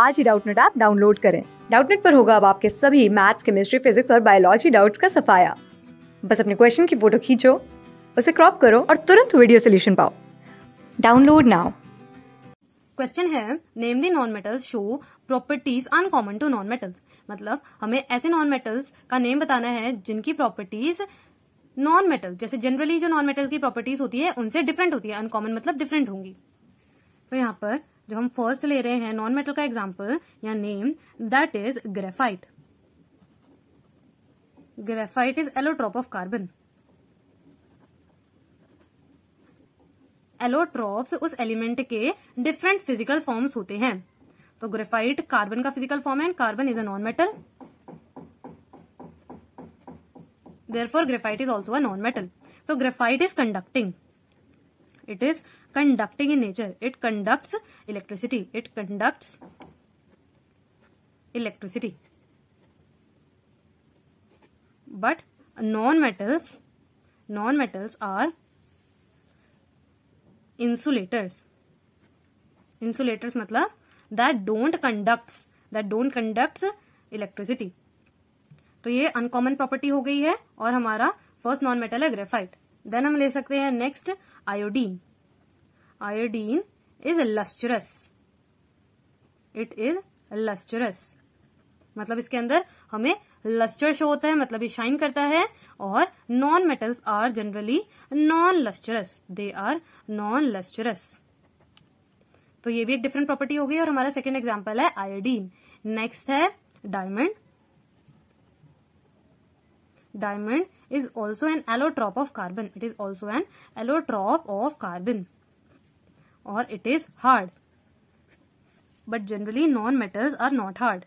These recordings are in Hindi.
आज ही डाउटनेट ऐप डाउनलोड करें डाउटनेट पर होगा अब आपके सभी मैथ्स केमिस्ट्री फिजिक्स और बायोलॉजी डाउट्स का सफाया बस अपने क्वेश्चन की फोटो खींचो उसे क्रॉप करो और तुरंत वीडियो सोल्यूशन पाओ डाउनलोड नाउ क्वेश्चन है name the non metals show properties uncommon to non metals मतलब हमें ऐसे नॉन मेटल्स का नेम बताना है जिनकी प्रॉपर्टीज नॉन मेटल जैसे जनरली जो नॉन मेटल की प्रॉपर्टीज होती है उनसे डिफरेंट होती है अनकॉमन मतलब डिफरेंट होंगी तो यहाँ पर जो हम फर्स्ट ले रहे हैं नॉन मेटल का एग्जाम्पल या name that is graphite graphite is allotrope of carbon allotropes उस एलिमेंट के डिफरेंट फिजिकल फॉर्म्स होते हैं तो ग्रेफाइट कार्बन का फिजिकल फॉर्म है carbon is a non metal therefore graphite is also a non metal तो graphite is conducting it is conducting in nature it conducts electricity it conducts electricity but non metals non metals are insulators insulators मतलब that don't conducts that don't conducts electricity तो ये अनकॉमन प्रॉपर्टी हो गई है और हमारा फर्स्ट नॉन मेटल है ग्रेफाइट देन हम ले सकते हैं next iodine iodine is lustrous it is lustrous मतलब इसके अंदर हमें लस्टर शो होता है मतलब ये शाइन करता है और non metals are generally non lustrous they are non lustrous तो ये भी एक डिफरेंट प्रॉपर्टी हो गई और हमारा सेकेंड एग्जाम्पल है आयोडीन नेक्स्ट है diamond diamond is also an allotrope of carbon. It is also an allotrope of carbon or it is hard. But generally non-metals are not hard.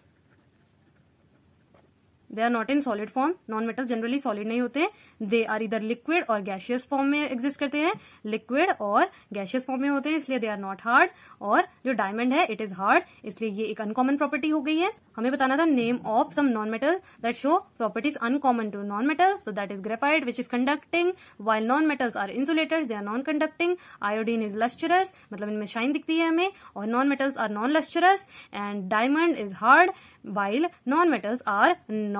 They are not in solid form non metal generally solid नहीं होते दे आर इधर लिक्विड और गैशियस फॉर्म में एग्जिस्ट करते हैं लिक्विड और गैशियस फॉर्म में होते हैं इसलिए दे आर नॉट हार्ड और जो डायमंड है इट इज हार्ड इसलिए ये एक अनकॉमन प्रॉपर्टी हो गई है हमें बताना था name of some non metal that show properties uncommon to non metals so that is graphite which is conducting while non metals are insulated they are non conducting iodine is lustrous मतलब इनमें शाइन दिखती है हमें और non metals are non lustrous and diamond is hard while non metals are non